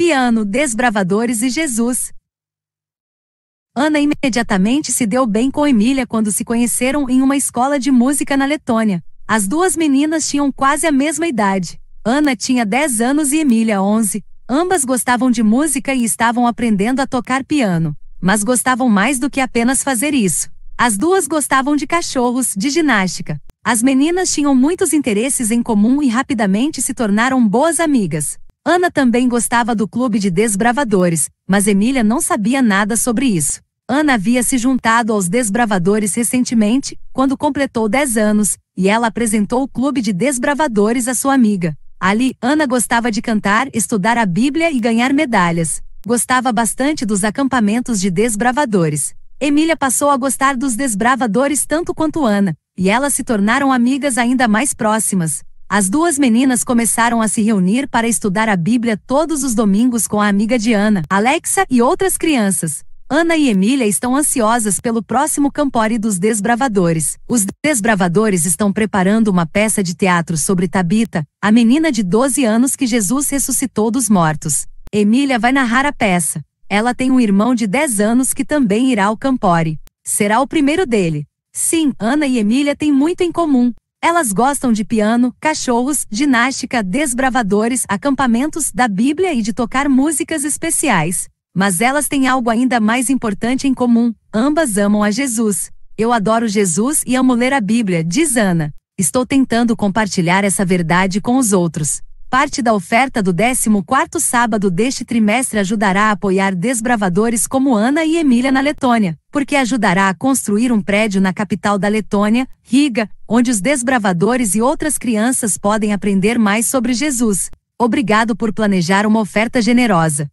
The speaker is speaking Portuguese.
Piano, Desbravadores e Jesus. Ana imediatamente se deu bem com Emília quando se conheceram em uma escola de música na Letônia. As duas meninas tinham quase a mesma idade. Ana tinha 10 anos e Emília 11. Ambas gostavam de música e estavam aprendendo a tocar piano, mas gostavam mais do que apenas fazer isso. As duas gostavam de cachorros, de ginástica. As meninas tinham muitos interesses em comum e rapidamente se tornaram boas amigas. Ana também gostava do clube de desbravadores, mas Emília não sabia nada sobre isso. Ana havia se juntado aos desbravadores recentemente, quando completou 10 anos, e ela apresentou o clube de desbravadores à sua amiga. Ali, Ana gostava de cantar, estudar a Bíblia e ganhar medalhas. Gostava bastante dos acampamentos de desbravadores. Emília passou a gostar dos desbravadores tanto quanto Ana, e elas se tornaram amigas ainda mais próximas. As duas meninas começaram a se reunir para estudar a Bíblia todos os domingos com a amiga de Ana, Alexa e outras crianças. Ana e Emília estão ansiosas pelo próximo Campore dos Desbravadores. Os Desbravadores estão preparando uma peça de teatro sobre Tabita, a menina de 12 anos que Jesus ressuscitou dos mortos. Emília vai narrar a peça. Ela tem um irmão de 10 anos que também irá ao Campore. Será o primeiro dele. Sim, Ana e Emília têm muito em comum. Elas gostam de piano, cachorros, ginástica, desbravadores, acampamentos da Bíblia e de tocar músicas especiais. Mas elas têm algo ainda mais importante em comum: ambas amam a Jesus. Eu adoro Jesus e amo ler a Bíblia, diz Ana. Estou tentando compartilhar essa verdade com os outros parte da oferta do 14º sábado deste trimestre ajudará a apoiar desbravadores como Ana e Emília na Letônia, porque ajudará a construir um prédio na capital da Letônia, Riga, onde os desbravadores e outras crianças podem aprender mais sobre Jesus. Obrigado por planejar uma oferta generosa.